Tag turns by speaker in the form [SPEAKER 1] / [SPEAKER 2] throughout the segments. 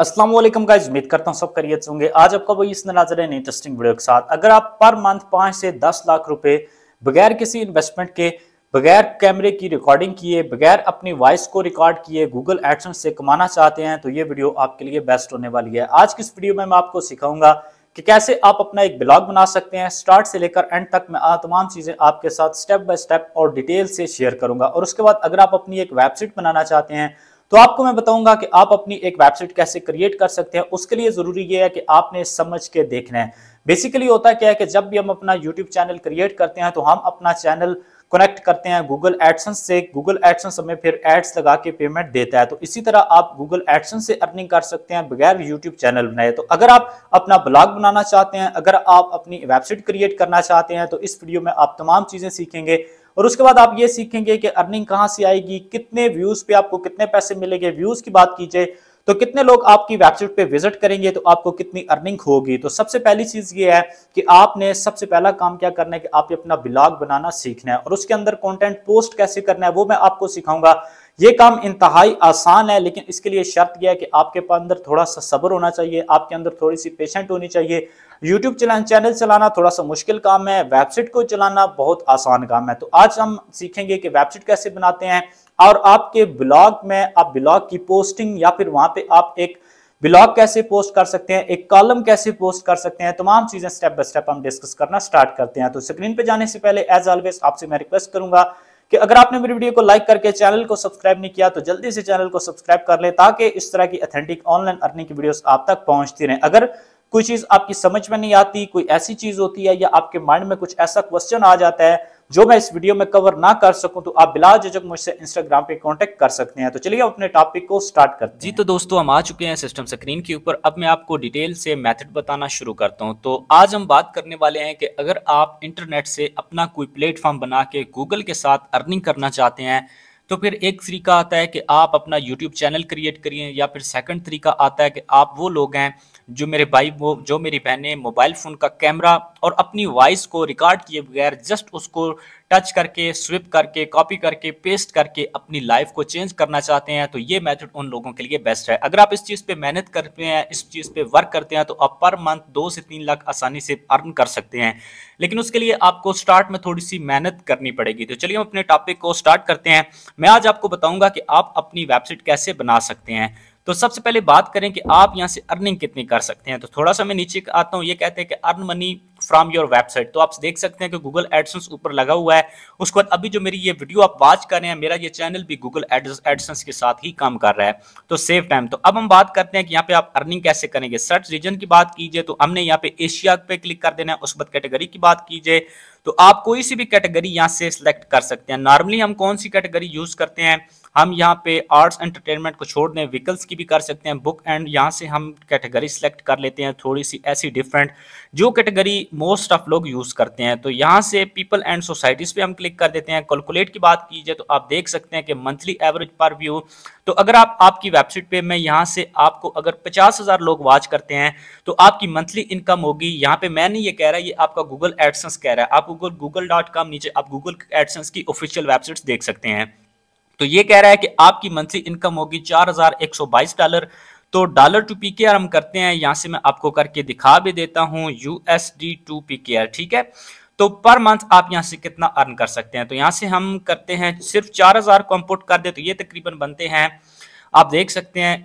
[SPEAKER 1] Aslam guys उम्मीद करता हूँ सब करियत होंगे आज आपका वही इस नजर है इंटरेस्टिंग वीडियो के साथ अगर आप पर मंथ पाँच से दस लाख रुपए बगैर किसी इन्वेस्टमेंट के बगैर कैमरे की रिकॉर्डिंग किए बगैर अपनी वॉइस को रिकॉर्ड किए गूगल एडसन से कमाना चाहते हैं तो ये वीडियो आपके लिए बेस्ट होने वाली है आज की इस वीडियो में मैं आपको सिखाऊंगा कि कैसे आप अपना एक ब्लॉग बना सकते हैं स्टार्ट से लेकर एंड तक मैं तमाम चीज़ें आपके साथ स्टेप बाय स्टेप और डिटेल से शेयर करूंगा और उसके बाद अगर आप अपनी एक वेबसाइट बनाना चाहते हैं तो आपको मैं बताऊंगा कि आप अपनी एक वेबसाइट कैसे क्रिएट कर सकते हैं उसके लिए जरूरी ये है कि आपने समझ के देखना है बेसिकली होता क्या है कि जब भी हम अपना यूट्यूब चैनल क्रिएट करते हैं तो हम अपना चैनल कनेक्ट करते हैं गूगल एडसेंस से गूगल एडसेंस हमें फिर एड्स लगा के पेमेंट देता है तो इसी तरह आप गूगल एडसेंस से अर्निंग कर सकते हैं बगैर यूट्यूब चैनल बनाए तो अगर आप अपना ब्लॉग बनाना चाहते हैं अगर आप अपनी वेबसाइट क्रिएट करना चाहते हैं तो इस वीडियो में आप तमाम चीज़ें सीखेंगे और उसके बाद आप ये सीखेंगे कि अर्निंग कहां से आएगी कितने व्यूज पे आपको कितने पैसे मिलेंगे व्यूज की बात कीजिए तो कितने लोग आपकी वेबसाइट पे विजिट करेंगे तो आपको कितनी अर्निंग होगी तो सबसे पहली चीज ये है कि आपने सबसे पहला काम क्या करना है कि आप अपना ब्लॉग बनाना सीखना है और उसके अंदर कंटेंट पोस्ट कैसे करना है वो मैं आपको सिखाऊंगा ये काम इंतहाई आसान है लेकिन इसके लिए शर्त यह है कि आपके अंदर थोड़ा सा सब्र होना चाहिए आपके अंदर थोड़ी सी पेशेंट होनी चाहिए यूट्यूब चैनल चलाना थोड़ा सा मुश्किल काम है वेबसाइट को चलाना बहुत आसान काम है तो आज हम सीखेंगे कि वेबसाइट कैसे बनाते हैं और आपके ब्लॉग में आप ब्लॉग की पोस्टिंग या फिर वहां पे आप एक ब्लॉग कैसे पोस्ट कर सकते हैं एक कॉलम कैसे पोस्ट कर सकते हैं तमाम चीजें स्टेप बाय स्टेप हम डिस्कस करना स्टार्ट करते हैं तो स्क्रीन पे जाने से पहले एज ऑलवेज आपसे मैं रिक्वेस्ट करूंगा कि अगर आपने मेरी वीडियो को लाइक करके चैनल को सब्सक्राइब नहीं किया तो जल्दी से चैनल को सब्सक्राइब कर ले ताकि इस तरह की अथेंटिक ऑनलाइन अर्निंग की वीडियो आप तक पहुंचती रहे अगर कोई चीज आपकी समझ में नहीं आती कोई ऐसी चीज होती है या आपके माइंड में कुछ ऐसा क्वेश्चन आ जाता है जो मैं इस वीडियो में कवर ना कर सकूं तो आप बिलाज जजक मुझसे इंस्टाग्राम पे कांटेक्ट कर सकते हैं तो चलिए अपने टॉपिक को स्टार्ट करते हैं जी तो दोस्तों हम आ चुके हैं सिस्टम स्क्रीन के ऊपर अब मैं आपको डिटेल से मेथड बताना शुरू करता हूं तो आज हम बात करने वाले हैं कि अगर आप इंटरनेट से अपना कोई प्लेटफॉर्म बना के गूगल के साथ अर्निंग करना चाहते हैं तो फिर एक तरीका आता है कि आप अपना यूट्यूब चैनल क्रिएट करिए या फिर सेकंड तरीका आता है कि आप वो लोग हैं जो मेरे भाई वो जो मेरी बहनें मोबाइल फ़ोन का कैमरा और अपनी वॉइस को रिकॉर्ड किए बगैर जस्ट उसको टच करके स्विप करके कॉपी करके पेस्ट करके अपनी लाइफ को चेंज करना चाहते हैं तो ये मेथड उन लोगों के लिए बेस्ट है अगर आप इस चीज़ पे मेहनत करते हैं इस चीज़ पे वर्क करते हैं तो आप पर मंथ दो से तीन लाख आसानी से अर्न कर सकते हैं लेकिन उसके लिए आपको स्टार्ट में थोड़ी सी मेहनत करनी पड़ेगी तो चलिए हम अपने टॉपिक को स्टार्ट करते हैं मैं आज आपको बताऊंगा कि आप अपनी वेबसाइट कैसे बना सकते हैं तो सबसे पहले बात करें कि आप यहाँ से अर्निंग कितनी कर सकते हैं तो थोड़ा सा मैं नीचे आता हूँ ये कहते हैं कि earn money from your website तो आप देख सकते हैं कि गूगल एडसन ऊपर लगा हुआ है उसके बाद अभी जो मेरी ये वीडियो आप वॉच कर रहे हैं मेरा ये चैनल भी गूगल एडसेंस के साथ ही काम कर रहा है तो सेव टाइम तो अब हम बात करते हैं कि यहाँ पे आप अर्निंग कैसे करेंगे सर्च रीजन की बात कीजिए तो हमने यहाँ पे एशिया पे क्लिक कर देना है उस बाद कैटेगरी की बात कीजिए तो आप कोई सी भी कैटेगरी यहाँ से सिलेक्ट कर सकते हैं नॉर्मली हम कौन सी कैटेगरी यूज करते हैं हम यहाँ पे आर्ट्स एंटरटेनमेंट को छोड़ दें व्हीकल्स की भी कर सकते हैं बुक एंड यहाँ से हम कैटेगरी सेलेक्ट कर लेते हैं थोड़ी सी ऐसी डिफरेंट जो कैटेगरी मोस्ट ऑफ लोग यूज़ करते हैं तो यहाँ से पीपल एंड सोसाइटीज़ पे हम क्लिक कर देते हैं कैलकुलेट की बात कीजिए तो आप देख सकते हैं कि मंथली एवरेज पर व्यू तो अगर आप आपकी वेबसाइट पे मैं यहाँ से आपको अगर पचास हज़ार लोग वॉच करते हैं तो आपकी मंथली इनकम होगी यहाँ पे मैं नहीं ये कह रहा ये आपका गूगल एडसेंस कह रहा है आप गूगल गूगल डॉट कॉम नीचे आप गूगल एडसेंस की ऑफिशियल वेबसाइट्स देख सकते हैं तो ये कह रहा है कि आपकी मंथली इनकम होगी चार हजार एक सौ बाईस डॉलर तो डॉलर टू पी हम करते हैं यहां से मैं आपको करके दिखा भी देता हूं यूएसडी टू पी ठीक है तो पर मंथ आप यहां से कितना अर्न कर सकते हैं तो यहां से हम करते हैं सिर्फ चार हजार को हम पुट कर दे तो ये तकरीबन बनते हैं आप देख सकते हैं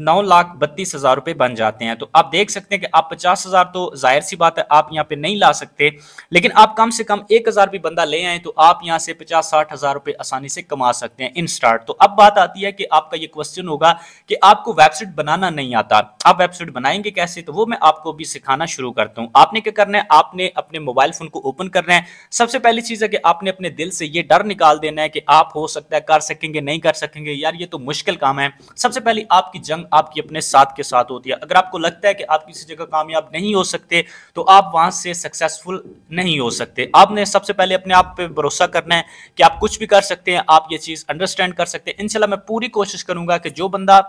[SPEAKER 1] नौ लाख बत्तीस हजार रुपए बन जाते हैं तो आप देख सकते हैं कि आप पचास हजार तो जाहिर सी बात है आप यहाँ पे नहीं ला सकते लेकिन आप कम से कम एक हजार भी बंदा ले आए तो आप यहाँ से पचास साठ हजार रुपए आसानी से कमा सकते हैं इन स्टार्ट तो अब बात आती है कि आपका ये क्वेश्चन होगा कि आपको वेबसाइट बनाना नहीं आता आप वेबसाइट बनाएंगे कैसे तो वो मैं आपको भी सिखाना शुरू करता हूँ आपने क्या करना है आपने अपने मोबाइल फोन को ओपन करना है सबसे पहली चीज है कि आपने अपने दिल से ये डर निकाल देना है कि आप हो सकता है कर सकेंगे नहीं कर सकेंगे यार ये तो मुश्किल काम है सबसे पहले आपकी जंग आपकी अपने साथ के साथ होती है अगर आपको लगता है कि आप किसी जगह कामयाब नहीं हो सकते तो आप वहां से सक्सेसफुल नहीं हो सकते आपने सबसे पहले अपने आप पे भरोसा करना है कि आप कुछ भी कर सकते हैं आप ये चीज़ अंडरस्टैंड कर सकते हैं इनशाला मैं पूरी कोशिश करूंगा कि जो बंदा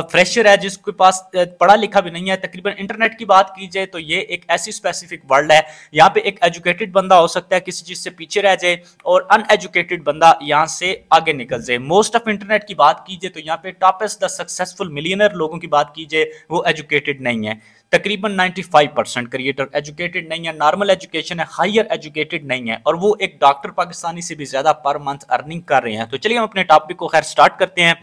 [SPEAKER 1] फ्रेशर है जिसके पास पढ़ा लिखा भी नहीं है तकरीबन इंटरनेट की बात की जाए तो ये एक ऐसी स्पेसिफिक वर्ल्ड है यहाँ पे एक एजुकेटेड बंदा हो सकता है किसी चीज से पीछे रह जाए और अनएजुकेटेड बंदा यहाँ से आगे निकल जाए मोस्ट ऑफ इंटरनेट की बात की जाए तो यहाँ पे टॉपेस्ट द सक्सेसफुल मिलियनर लोगों की बात की जाए वो एजुकेटेड नहीं है तकरीबन 95 परसेंट क्रिएटर एजुकेटेड नहीं है नॉर्मल एजुकेशन है हायर एजुकेटेड नहीं है और वो एक डॉक्टर पाकिस्तानी से भी ज्यादा पर मंथ अर्निंग कर रहे हैं तो चलिए हम अपने टॉपिक को खैर स्टार्ट करते हैं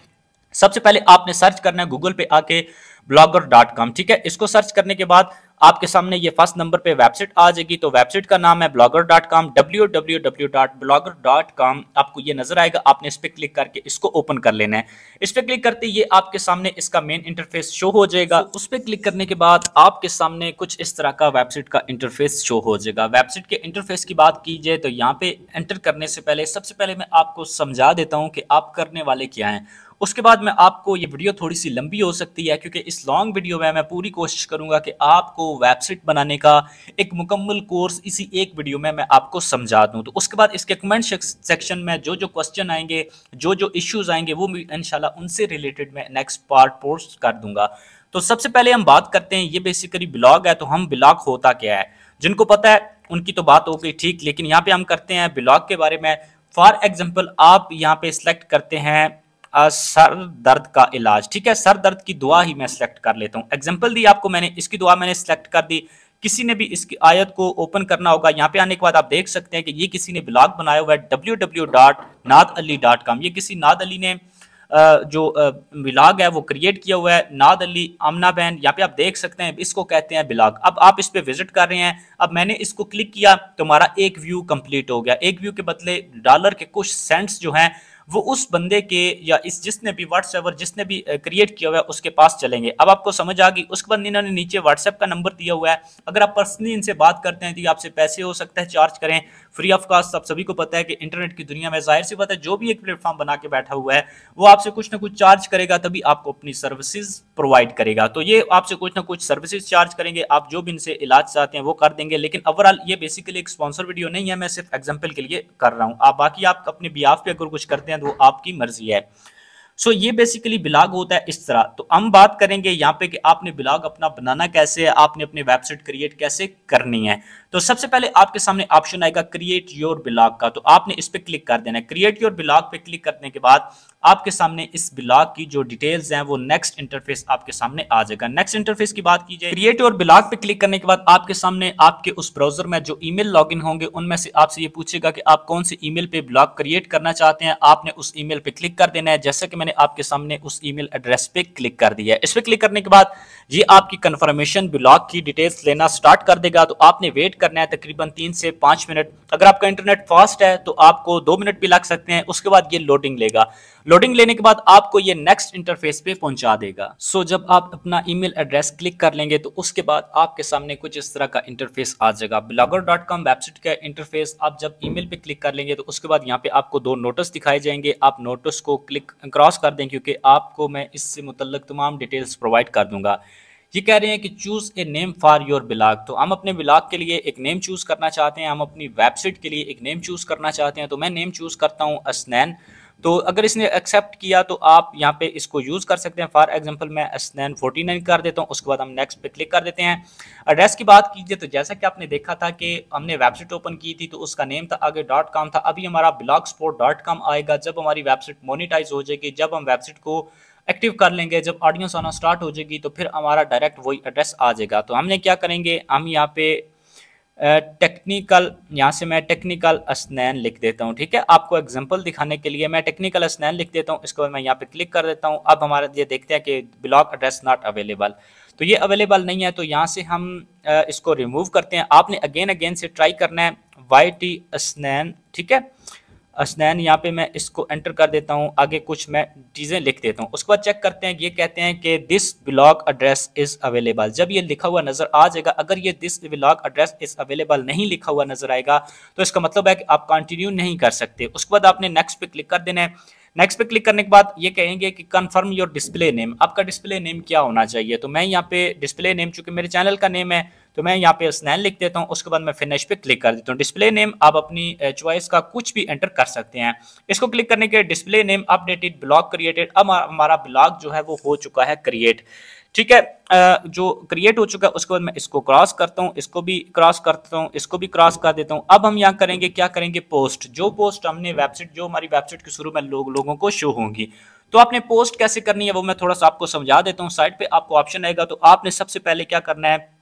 [SPEAKER 1] सबसे पहले आपने सर्च करना है गूगल पे आके ब्लॉगर डॉट कॉम ठीक है इसको सर्च करने के बाद आपके सामने ये फर्स्ट नंबर पे वेबसाइट आ जाएगी तो वेबसाइट का नाम है blogger dot com W W W dot blogger dot com आपको ये नजर आएगा आपने इस पर क्लिक करके इसको ओपन कर लेना है इस पर क्लिक करते ये आपके सामने इसका मेन इंटरफेस शो हो जाएगा उस पर क्लिक करने के बाद आपके सामने कुछ इस तरह का वेबसाइट का इंटरफेस शो हो जाएगा वेबसाइट के इंटरफेस की बात की जाए तो यहाँ पे एंटर करने से पहले सबसे पहले मैं आपको समझा देता हूँ कि आप करने वाले क्या हैं उसके बाद मैं आपको ये वीडियो थोड़ी सी लंबी हो सकती है क्योंकि इस लॉन्ग वीडियो में मैं पूरी कोशिश करूँगा कि आपको वेबसाइट बनाने का एक मुकम्मल कोर्स इसी एक वीडियो में मैं आपको समझा दूँ तो उसके बाद इसके कमेंट सेक्शन में जो जो क्वेश्चन आएंगे जो जो इश्यूज़ आएंगे वो इनशाला उनसे रिलेटेड मैं नेक्स्ट पार्ट पोस्ट कर दूंगा तो सबसे पहले हम बात करते हैं ये बेसिकली ब्लॉग है तो हम ब्लॉग होता क्या है जिनको पता है उनकी तो बात हो गई ठीक लेकिन यहाँ पे हम करते हैं ब्लॉग के बारे में फॉर एग्जाम्पल आप यहाँ पे सिलेक्ट करते हैं सर दर्द का इलाज ठीक है सर दर्द की दुआ ही मैं सिलेक्ट कर लेता हूँ एग्जाम्पल दी आपको मैंने इसकी दुआ मैंने सिलेक्ट कर दी किसी ने भी इसकी आयत को ओपन करना होगा यहाँ पे आने के बाद आप देख सकते हैं कि ये किसी ने ब्लॉग बनाया हुआ है डब्ल्यू डब्ल्यू डॉट नाद अली डॉट कॉम ये किसी नाद अली ने जो ब्लॉग है वो क्रिएट किया हुआ है नाद अली आमना बहन यहाँ पे आप देख सकते हैं इसको कहते हैं ब्लॉग अब आप इस पर विजिट कर रहे हैं अब मैंने इसको क्लिक किया तो हमारा एक व्यू कंप्लीट हो गया एक व्यू के बदले डॉलर के कुछ सेंट्स जो हैं वो उस बंदे के या इस जिसने भी व्हाट्सएवर जिसने भी क्रिएट किया हुआ है उसके पास चलेंगे अब आपको समझ आ गई उसके बाद इन्होंने नीचे व्हाट्सएप का नंबर दिया हुआ है अगर आप पर्सनली इनसे बात करते हैं तो आपसे पैसे हो सकता है चार्ज करें फ्री ऑफ कास्ट आप सभी को पता है कि इंटरनेट की दुनिया में जाहिर सी बात है जो भी एक प्लेटफॉर्म बना के बैठा हुआ है वो आपसे कुछ ना कुछ चार्ज करेगा तभी आपको अपनी सर्विसेज प्रोवाइड करेगा तो ये आपसे कुछ ना कुछ सर्विसेज चार्ज करेंगे आप जो भी इनसे इलाज चाहते हैं वो कर देंगे लेकिन ओवरऑल ये बेसिकली एक स्पॉन्सर वीडियो नहीं है मैं सिर्फ एग्जाम्पल के लिए कर रहा हूँ आप बाकी आप अपने बिहाफ पे अगर कुछ करते हैं वो आपकी मर्जी है सो ये बेसिकली ब्लॉग होता है इस तरह तो हम बात करेंगे यहाँ पे कि आपने ब्लॉग अपना बनाना कैसे है आपने अपनी वेबसाइट क्रिएट कैसे करनी है तो सबसे पहले आपके सामने ऑप्शन आएगा क्रिएट योर ब्लॉग का तो आपने इस पर क्लिक कर देना है क्रिएट योर ब्लॉग पे क्लिक करने के बाद आपके सामने इस ब्लॉग की जो डिटेल्स हैं वो नेक्स्ट इंटरफेस आपके सामने आ जाएगा नेक्स्ट इंटरफेस की बात की जाए क्रिएट और ब्लॉग पे क्लिक करने के बाद आपके सामने आपके उस ब्राउजर में जो लॉग इन होंगे उनमें से आपसे ये पूछेगा कि आप कौन से मेल पे ब्लॉग क्रिएट करना चाहते हैं आपने उस मेल पे क्लिक कर देना है जैसे कि मैंने मैंने आपके सामने उस ईमेल एड्रेस पे क्लिक कर दिया है इस पर क्लिक करने के बाद ये आपकी कंफर्मेशन ब्लॉक की डिटेल्स लेना स्टार्ट कर देगा तो आपने वेट करना है तकरीबन तीन से पांच मिनट अगर आपका इंटरनेट फास्ट है तो आपको दो मिनट भी लग सकते हैं उसके बाद ये लोडिंग लेगा लोडिंग लेने के बाद आपको ये नेक्स्ट इंटरफेस पे पहुंचा देगा सो जब आप अपना ईमेल एड्रेस क्लिक कर लेंगे तो उसके बाद आपके सामने कुछ इस तरह का इंटरफेस आ जाएगा ब्लॉगर डॉट कॉम वेबसाइट का इंटरफेस आप जब ईमेल पे क्लिक कर लेंगे तो उसके बाद यहाँ पे आपको दो नोटिस दिखाई जाएंगे आप नोटिस को क्लिक क्रॉस कर दें क्योंकि आपको मैं इससे मुतलक तमाम डिटेल्स प्रोवाइड कर दूंगा ये कह रहे हैं कि choose a name for your blog तो हम अपने ब्लाग के लिए एक नेम चूज़ करना चाहते हैं हम अपनी वेबसाइट के लिए एक नेम चूज़ करना चाहते हैं तो मैं नेम चूज़ करता हूँ असनैन तो अगर इसने एक्सेप्ट किया तो आप यहाँ पे इसको यूज़ कर सकते हैं फॉर एग्जांपल मैं एस नाइन फोर्टी नाइन कर देता हूँ उसके बाद हम नेक्स्ट पे क्लिक कर देते हैं एड्रेस की बात कीजिए तो जैसा कि आपने देखा था कि हमने वेबसाइट ओपन की थी तो उसका नेम था आगे डॉट कॉम था अभी हमारा ब्लॉक स्पोर्ट डॉट कॉम आएगा जब हमारी वेबसाइट मोनिटाइज हो जाएगी जब हम वेबसाइट को एक्टिव कर लेंगे जब ऑडियंस आना स्टार्ट हो जाएगी तो फिर हमारा डायरेक्ट वही एड्रेस आ जाएगा तो हमने क्या करेंगे हम यहाँ पे टेक्निकल यहाँ से मैं टेक्निकल स्नैन लिख देता हूँ ठीक है आपको एग्जांपल दिखाने के लिए मैं टेक्निकल स्नैन लिख देता हूँ इसको मैं यहाँ पे क्लिक कर देता हूँ अब हमारा ये देखते हैं कि ब्लॉक एड्रेस नॉट अवेलेबल तो ये अवेलेबल नहीं है तो यहाँ से हम इसको रिमूव करते हैं आपने अगेन अगेन से ट्राई करना है वाई टी स्नैन ठीक है स्नैन यहाँ पे मैं इसको एंटर कर देता हूँ आगे कुछ मैं चीज़ें लिख देता हूँ उसके बाद चेक करते हैं ये कहते हैं कि this blog address is available जब ये लिखा हुआ नज़र आ जाएगा अगर ये this blog address is available नहीं लिखा हुआ नज़र आएगा तो इसका मतलब है कि आप कंटिन्यू नहीं कर सकते उसके बाद आपने नेक्स्ट पे क्लिक कर देना है नेक्स्ट पे क्लिक करने के बाद ये कहेंगे कि कंफर्म योर डिस्प्ले नेम आपका डिस्प्ले नेम क्या होना चाहिए तो मैं यहाँ पे डिस्प्ले नेम चूंकि मेरे चैनल का नेम है तो मैं यहाँ पे स्नैन लिख देता हूँ उसके बाद मैं फिनिश पे क्लिक कर देता हूँ डिस्प्ले नेम आप अपनी चॉइस का कुछ भी एंटर कर सकते हैं इसको क्लिक करने के display name updated blog created अब हमारा ब्लॉग जो है वो हो चुका है क्रिएट ठीक है जो क्रिएट हो चुका है उसके बाद मैं इसको क्रॉस करता हूँ इसको भी क्रॉस करता हूँ इसको भी क्रॉस कर देता हूँ अब हम यहाँ करेंगे क्या करेंगे पोस्ट जो पोस्ट हमने वेबसाइट जो हमारी वेबसाइट के शुरू में लो, लोगों को शो होंगी तो आपने पोस्ट कैसे करनी है वो मैं थोड़ा सा आपको समझा देता हूँ साइट पे आपको ऑप्शन आएगा तो आपने सबसे पहले क्या करना है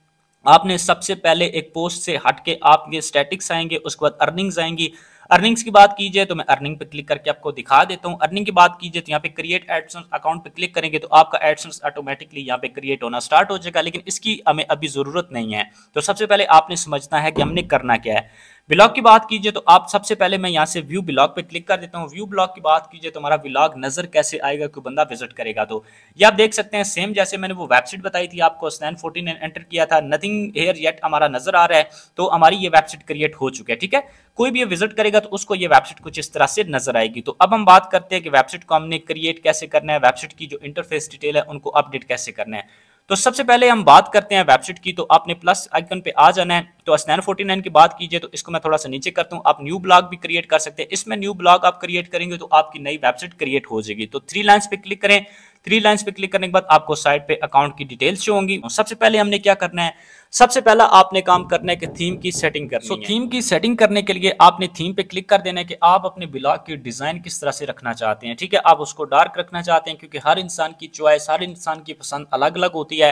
[SPEAKER 1] आपने सबसे पहले एक पोस्ट से हट के आप स्टैटिक्स आएंगे उसके बाद अर्निंग्स आएंगी अर्निंग्स की बात कीजिए तो मैं अर्निंग पे क्लिक करके आपको दिखा देता हूँ अर्निंग की बात कीजिए तो यहाँ पे क्रिएट एडसेंस अकाउंट पे क्लिक करेंगे तो आपका एडसेंस ऑटोमेटिकली यहाँ पे क्रिएट होना स्टार्ट हो जाएगा लेकिन इसकी हमें अभी ज़रूरत नहीं है तो सबसे पहले आपने समझना है कि हमने करना क्या है ब्लॉग की बात कीजिए तो आप सबसे पहले मैं यहाँ से व्यू ब्लॉग पे क्लिक कर देता हूँ व्यू ब्लॉग की बात कीजिए तो हमारा ब्लॉग नजर कैसे आएगा कोई बंदा विजिट करेगा तो ये आप देख सकते हैं सेम जैसे मैंने वो वेबसाइट बताई थी आपको स्नैन फोर्टीन एंटर किया था नथिंग हेयर येट हमारा नजर आ रहा है तो हमारी ये वेबसाइट क्रिएट हो चुकी है ठीक है कोई भी विजिट करेगा तो उसको ये वेबसाइट कुछ इस तरह से नजर आएगी तो अब हम बात करते हैं कि वेबसाइट को हमने क्रिएट कैसे करना है वेबसाइट की जो इंटरफेस डिटेल है उनको अपडेट कैसे करना है तो सबसे पहले हम बात करते हैं वेबसाइट की तो आपने प्लस आइकन पे आ जाना है तो स्नैन फोर्टी नाइन की बात कीजिए तो इसको मैं थोड़ा सा नीचे करता हूँ आप न्यू ब्लॉग भी क्रिएट कर सकते हैं इसमें न्यू ब्लॉग आप क्रिएट करेंगे तो आपकी नई वेबसाइट क्रिएट हो जाएगी तो थ्री लाइन्स पे क्लिक करें थ्री लाइन पे क्लिक करने के बाद आपको साइट पे अकाउंट की डिटेल्स शो होंगी सबसे पहले हमने क्या करना है सबसे पहला आपने काम करना है कि थीम की सेटिंग करनी so, है। थीम की सेटिंग करने के लिए आपने थीम पे क्लिक कर देना है कि आप अपने ब्लॉग की डिजाइन किस तरह से रखना चाहते हैं ठीक है आप उसको डार्क रखना चाहते हैं क्योंकि हर इंसान की चॉइस हर इंसान की पसंद अलग अलग होती है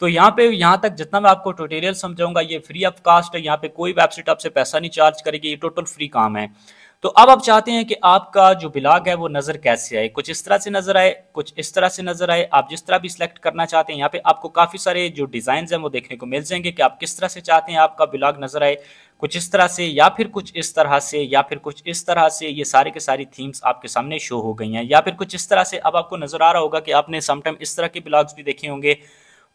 [SPEAKER 1] तो यहाँ पे यहाँ तक जितना मैं आपको ट्यूटोरियल समझाऊंगा ये फ्री ऑफ कास्ट है यहाँ पे कोई वेबसाइट आपसे पैसा नहीं चार्ज करेगी ये टोटल फ्री काम है तो अब आप चाहते हैं कि आपका जो ब्लॉग है वो नज़र कैसे आए कुछ इस तरह से नज़र आए कुछ इस तरह से नज़र आए आप जिस तरह भी सिलेक्ट करना चाहते हैं यहाँ पे आपको काफ़ी सारे जो डिज़ाइन हैं वो देखने को मिल जाएंगे कि आप किस तरह से चाहते हैं आपका ब्लॉग नज़र आए कुछ इस तरह से या फिर कुछ इस तरह से या फिर कुछ इस तरह से ये सारे के सारी थीम्स आपके सामने शो हो गई हैं या फिर कुछ इस तरह से अब आपको नज़र आ रहा होगा कि आपने समटाइम इस तरह के ब्लॉग्स भी देखे होंगे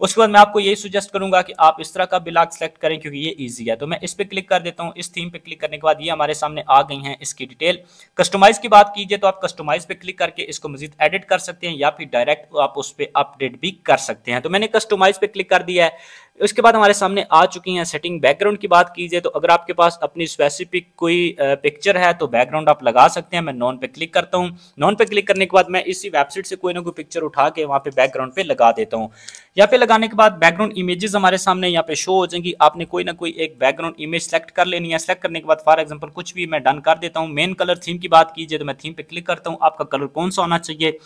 [SPEAKER 1] उसके बाद मैं आपको यही सुजेस्ट करूंगा कि आप इस तरह का ब्लॉग सेलेक्ट करें क्योंकि ये ईजी है तो मैं इस पर क्लिक कर देता हूँ इस थीम पे क्लिक करने के बाद ये हमारे सामने आ गई हैं इसकी डिटेल कस्टमाइज की बात कीजिए तो आप कस्टमाइज पे क्लिक करके इसको मजीद एडिट कर सकते हैं या फिर डायरेक्ट आप उस पर अपडेट भी कर सकते हैं तो मैंने कस्टोमाइज पे क्लिक कर दिया है उसके बाद हमारे सामने आ चुकी हैं सेटिंग बैकग्राउंड की बात की जाए तो अगर आपके पास अपनी स्पेसिफिक कोई पिक्चर है तो बैकग्राउंड आप लगा सकते हैं मैं नॉन पे क्लिक करता हूँ नॉन पे क्लिक करने के बाद मैं इसी वेबसाइट से कोई ना कोई पिक्चर उठा के वहाँ पे बैकग्राउंड पे लगा देता हूँ यहाँ पे लगाने के बाद बैकग्राउंड इमेजेस हमारे सामने यहाँ पे शो हो जाएंगी आपने कोई ना कोई एक बैकग्राउंड इमेज सेलेक्ट कर लेनी है सेलेक्ट करने के बाद फॉर एग्जाम्पल कुछ भी मैं डन कर देता हूँ मेन कलर थीम की बात कीजिए तो मैं थीम पे क्लिक करता हूँ आपका कलर कौन सा होना चाहिए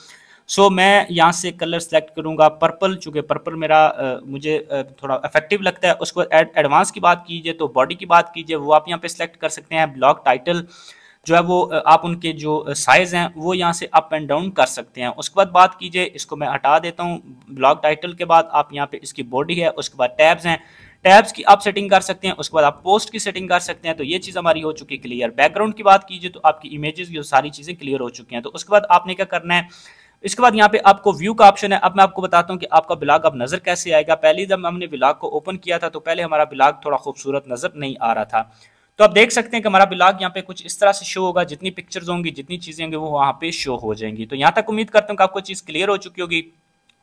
[SPEAKER 1] सो मैं यहाँ से कलर सेलेक्ट करूँगा पर्पल चूँकि पर्पल मेरा आ, मुझे थोड़ा इफेक्टिव लगता है उसको एडवांस की बात कीजिए तो बॉडी की बात कीजिए वो आप यहाँ पे सेलेक्ट कर सकते हैं ब्लॉग टाइटल जो है वो आप उनके जो साइज़ हैं वो यहाँ से अप एंड डाउन कर सकते हैं उसके बाद बात कीजिए इसको मैं हटा देता हूँ ब्लॉग टाइटल के बाद आप यहाँ पे इसकी बॉडी है उसके बाद टैब्स हैं टैब्स की आप सेटिंग कर सकते हैं उसके बाद आप पोस्ट की सेटिंग कर सकते हैं तो ये चीज़ हमारी हो चुकी है क्लियर बैकग्राउंड की बात कीजिए तो आपकी इमेजेस ये सारी चीज़ें क्लियर हो चुकी हैं तो उसके बाद आपने क्या करना है इसके बाद यहाँ पे आपको व्यू का ऑप्शन है अब मैं आपको बताता हूँ कि आपका ब्लॉग अब नजर कैसे आएगा पहले जब हमने ब्लॉग को ओपन किया था तो पहले हमारा ब्लॉग थोड़ा खूबसूरत नजर नहीं आ रहा था तो आप देख सकते हैं कि हमारा ब्लॉग यहाँ पे कुछ इस तरह से शो होगा जितनी पिक्चर्स होंगी जितनी चीजें होंगी वो वहाँ पे शो हो जाएंगी तो यहाँ तक उम्मीद करता हूँ कि आपको चीज़ क्लियर हो चुकी होगी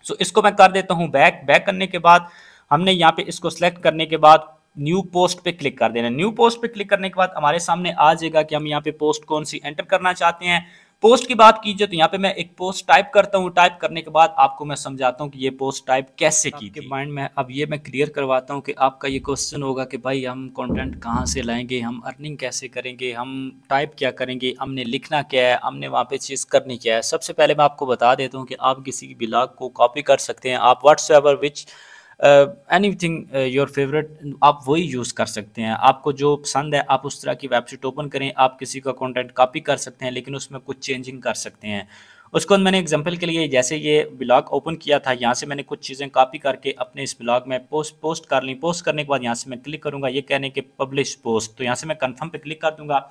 [SPEAKER 1] सो इसको मैं कर देता हूँ बैक बैक करने के बाद हमने यहाँ पे इसको सिलेक्ट करने के बाद न्यू पोस्ट पे क्लिक कर देना न्यू पोस्ट पे क्लिक करने के बाद हमारे सामने आ जाएगा कि हम यहाँ पे पोस्ट कौन सी एंटर करना चाहते हैं पोस्ट की बात कीजिए तो यहाँ पे मैं एक पोस्ट टाइप करता हूँ टाइप करने के बाद आपको मैं समझाता हूँ कि ये पोस्ट टाइप कैसे की माइंड में अब ये मैं क्लियर करवाता हूँ कि आपका ये क्वेश्चन होगा कि भाई हम कंटेंट कहाँ से लाएंगे हम अर्निंग कैसे करेंगे हम टाइप क्या करेंगे हमने लिखना क्या है हमने वहाँ पे चीज़ करनी क्या है सबसे पहले मैं आपको बता देता हूँ कि आप किसी भी ब्लॉग को कॉपी कर सकते हैं आप whatsoever which anything your favourite आप वही यूज़ कर सकते हैं आपको जो पसंद है आप उस तरह की वेबसाइट ओपन करें आप किसी का कंटेंट कॉपी कर सकते हैं लेकिन उसमें कुछ चेंजिंग कर सकते हैं उसको मैंने एग्जांपल के लिए जैसे ये ब्लॉग ओपन किया था यहाँ से मैंने कुछ चीज़ें कॉपी करके अपने इस ब्लॉग में पोस्ट पोस्ट कर ली पोस्ट करने के बाद यहाँ से मैं क्लिक करूँगा ये कहने के पब्लिश पोस्ट तो यहाँ से मैं कन्फर्म पर क्लिक कर दूँगा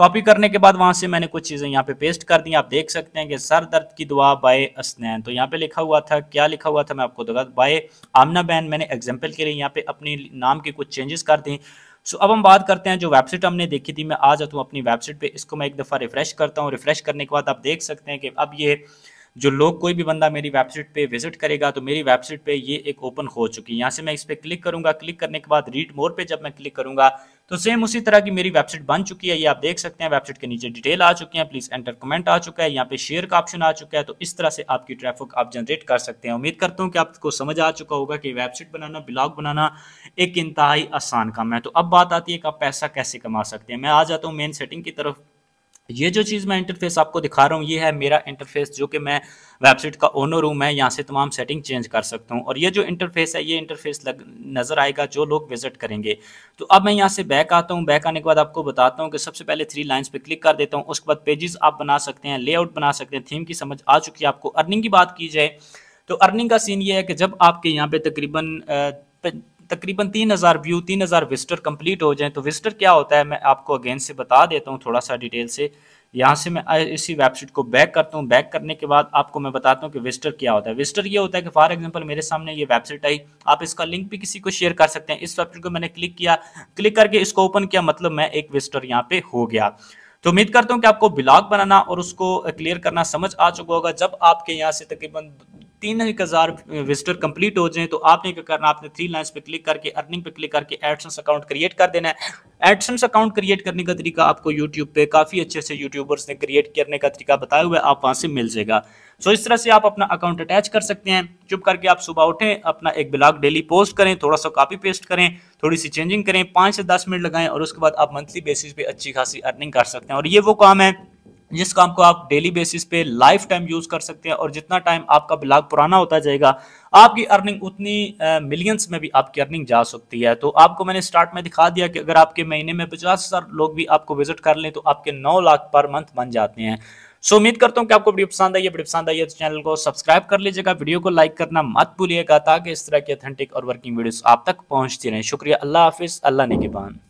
[SPEAKER 1] कॉपी करने के बाद वहां से मैंने कुछ चीज़ें यहाँ पे पेस्ट कर दी आप देख सकते हैं कि सर दर्द की दुआ बाय स्नैन तो यहाँ पे लिखा हुआ था क्या लिखा हुआ था मैं आपको बता बाय आमना बहन मैंने एग्जाम्पल के लिए यहाँ पे अपने नाम के कुछ चेंजेस कर दी सो अब हम बात करते हैं जो वेबसाइट हमने देखी थी मैं आ जाता हूँ अपनी वेबसाइट पे इसको मैं एक दफ़ा रिफ़्रेश करता हूँ रिफ़्रेश करने के बाद आप देख सकते हैं कि अब ये जो लोग कोई भी बंदा मेरी वेबसाइट पे विजिट करेगा तो मेरी वेबसाइट पे ये एक ओपन हो चुकी है यहाँ से मैं इस पर क्लिक करूंगा क्लिक करने के बाद रीड मोर पे जब मैं क्लिक करूंगा तो सेम उसी तरह की मेरी वेबसाइट बन चुकी है ये आप देख सकते हैं वेबसाइट के नीचे डिटेल आ चुकी है प्लीज एंटर कमेंट आ चुका है यहाँ पे शेयर का ऑप्शन आ चुका है तो इस तरह से आपकी ट्रैफिक आप जनरेट कर सकते हैं उम्मीद करता हूँ कि आपको समझ आ चुका होगा कि वेबसाइट बनाना ब्लॉग बनाना एक इंतहाई आसान काम है तो अब बात आती है कि आप पैसा कैसे कमा सकते हैं मैं आ जाता हूँ मेन सेटिंग की तरफ ये जो चीज़ मैं इंटरफेस आपको दिखा रहा हूँ ये है मेरा इंटरफेस जो कि मैं वेबसाइट का ओनर हूँ मैं यहाँ से तमाम सेटिंग चेंज कर सकता हूँ और ये जो इंटरफेस है ये इंटरफेस लग नज़र आएगा जो लोग विजिट करेंगे तो अब मैं यहाँ से बैक आता हूँ बैक आने के बाद आपको बताता हूँ कि सबसे पहले थ्री लाइन्स पर क्लिक कर देता हूँ उसके बाद पेजेस आप बना सकते हैं लेआउट बना सकते हैं थीम की समझ आ चुकी है आपको अर्निंग की बात की जाए तो अर्निंग का सीन ये है कि जब आपके यहाँ पर तकरीबन तकरीबन तीन हज़ार व्यू तीन हज़ार विजिटर कंप्लीट हो जाए तो विजिटर क्या होता है मैं आपको अगेन से बता देता हूँ थोड़ा सा डिटेल से यहाँ से मैं इसी वेबसाइट को बैक करता हूँ बैक करने के बाद आपको मैं बताता हूँ कि विजिटर क्या होता है विजिटर ये होता है कि फॉर एग्जांपल मेरे सामने ये वेबसाइट आई आप इसका लिंक भी किसी को शेयर कर सकते हैं इस वेबसाइट को मैंने क्लिक किया क्लिक करके इसको ओपन किया मतलब मैं एक विजिटर यहाँ पे हो गया तो उम्मीद करता हूँ कि आपको ब्लॉग बनाना और उसको क्लियर करना समझ आ चुका होगा जब आपके यहाँ से तकरीबन तीन हज़ार विजिटर कंप्लीट हो जाए तो आपने क्या करना आपने थ्री लाइन्स पे क्लिक करके अर्निंग पे क्लिक करके एडसन्स अकाउंट क्रिएट कर देना है एडसन्स अकाउंट क्रिएट करने का तरीका आपको यूट्यूब पे काफ़ी अच्छे से यूट्यूबर्स ने क्रिएट करने का तरीका बताया हुआ है आप वहाँ से मिल जाएगा सो इस तरह से आप अपना अकाउंट अटैच कर सकते हैं चुप करके आप सुबह उठें अपना एक ब्लॉग डेली पोस्ट करें थोड़ा सा कॉपी पेस्ट करें थोड़ी सी चेंजिंग करें पाँच से दस मिनट लगाएं और उसके बाद आप मंथली बेसिस पे अच्छी खासी अर्निंग कर सकते हैं और ये वो काम है जिस काम को आप डेली बेसिस पे लाइफ टाइम यूज कर सकते हैं और जितना टाइम आपका ब्लॉग पुराना होता जाएगा आपकी अर्निंग उतनी मिलियंस में भी आपकी अर्निंग जा सकती है तो आपको मैंने स्टार्ट में दिखा दिया कि अगर आपके महीने में पचास हजार लोग भी आपको विजिट कर लें तो आपके नौ लाख पर मंथ बन जाते हैं सो उम्मीद करता हूँ कि आपको वीडियो पसंद आई है वीडियो पसंद आई है तो चैनल को सब्सक्राइब कर लीजिएगा वीडियो को लाइक करना मत भूलिएगा ताकि इस तरह की अथेंटिक और वर्किंग वीडियो आप तक पहुंचती रहे शुक्रिया अल्लाह हाफिज़ अल्लाह ने